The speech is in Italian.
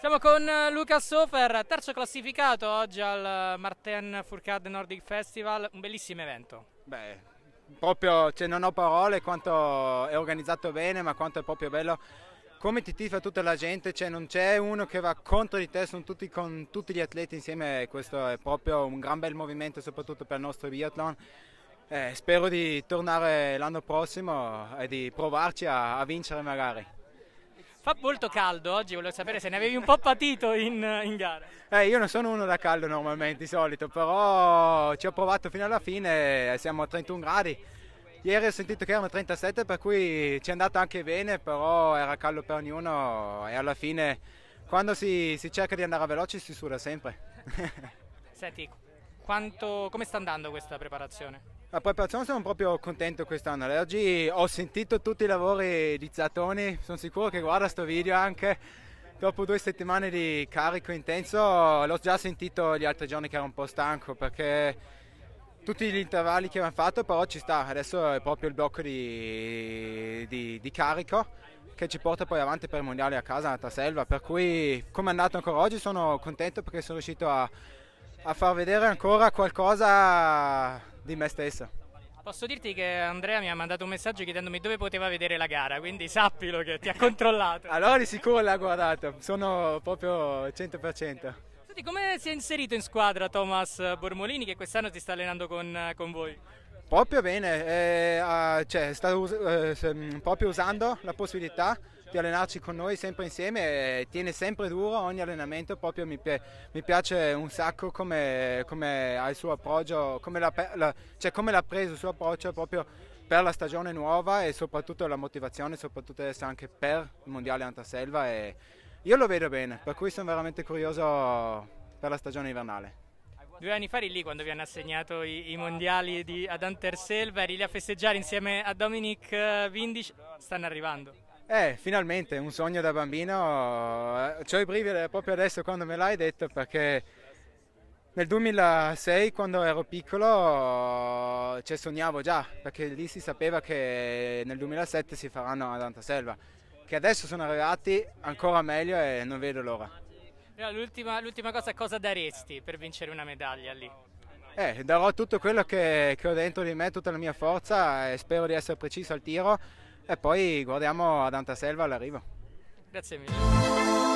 Siamo con eh, Luca Sofer, terzo classificato oggi al eh, Martin Furcade Nordic Festival, un bellissimo evento. Beh, proprio cioè, non ho parole quanto è organizzato bene, ma quanto è proprio bello. Come ti tifa tutta la gente, cioè, non c'è uno che va contro di te, sono tutti con tutti gli atleti insieme, questo è proprio un gran bel movimento soprattutto per il nostro biathlon. Eh, spero di tornare l'anno prossimo e di provarci a, a vincere magari. Fa molto caldo oggi, volevo sapere se ne avevi un po' patito in, in gara. Eh, io non sono uno da caldo normalmente di solito, però ci ho provato fino alla fine, siamo a 31 gradi. Ieri ho sentito che erano 37, per cui ci è andato anche bene, però era caldo per ognuno e alla fine quando si, si cerca di andare veloci si suda sempre. Senti, quanto, come sta andando questa preparazione? La preparazione sono proprio contento quest'anno, oggi ho sentito tutti i lavori di Zatoni, sono sicuro che guarda questo video anche, dopo due settimane di carico intenso l'ho già sentito gli altri giorni che ero un po' stanco perché tutti gli intervalli che avevamo fatto però ci sta, adesso è proprio il blocco di, di, di carico che ci porta poi avanti per il mondiale a casa a Selva, per cui come è andato ancora oggi sono contento perché sono riuscito a a far vedere ancora qualcosa di me stesso. Posso dirti che Andrea mi ha mandato un messaggio chiedendomi dove poteva vedere la gara, quindi sappilo che ti ha controllato. allora di sicuro l'ha guardato, sono proprio 100%. Senti, come si è inserito in squadra Thomas Bormolini che quest'anno si sta allenando con, con voi? Proprio bene, eh, ah, cioè, sta us- uh, proprio usando la possibilità di allenarci con noi sempre insieme, eh, tiene sempre duro ogni allenamento, proprio mi, pi- mi piace un sacco come, come ha il suo approccio, come l'ha, pe- la, cioè, come l'ha preso il suo approccio proprio per la stagione nuova e soprattutto la motivazione, soprattutto adesso anche per il Mondiale Antaselva e io lo vedo bene, per cui sono veramente curioso per la stagione invernale. Due anni fa eri lì quando vi hanno assegnato i, i mondiali di, ad Anterselva, eri lì a festeggiare insieme a Dominic Vindic, eh, stanno arrivando. Eh, finalmente, un sogno da bambino, eh, ho i brividi eh, proprio adesso quando me l'hai detto perché nel 2006 quando ero piccolo ci sognavo già, perché lì si sapeva che nel 2007 si faranno ad Anterselva, che adesso sono arrivati ancora meglio e non vedo l'ora. No, l'ultima, l'ultima cosa, cosa daresti per vincere una medaglia lì? Eh, darò tutto quello che, che, ho dentro di me, tutta la mia forza e spero di essere preciso al tiro e poi guardiamo ad Antaselva all'arrivo. Grazie mille.